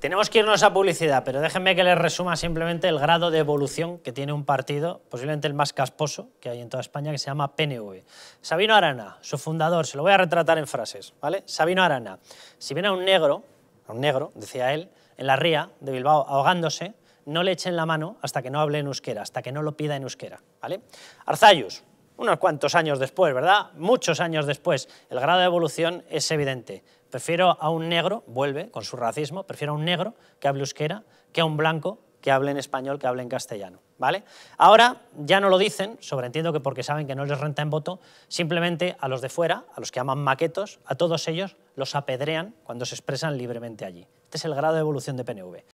Tenemos que irnos a publicidad, pero déjenme que les resuma simplemente el grado de evolución que tiene un partido, posiblemente el más casposo que hay en toda España, que se llama PNV. Sabino Arana, su fundador, se lo voy a retratar en frases, ¿vale? Sabino Arana, si viene a un negro, a un negro, decía él, en la ría de Bilbao ahogándose, no le echen la mano hasta que no hable en euskera, hasta que no lo pida en euskera, ¿vale? Arzayus, unos cuantos años después, ¿verdad? Muchos años después, el grado de evolución es evidente. Prefiero a un negro, vuelve con su racismo, prefiero a un negro que hable euskera que a un blanco que hable en español, que hable en castellano. ¿vale? Ahora ya no lo dicen, sobreentiendo que porque saben que no les renta en voto, simplemente a los de fuera, a los que aman maquetos, a todos ellos los apedrean cuando se expresan libremente allí. Este es el grado de evolución de PNV.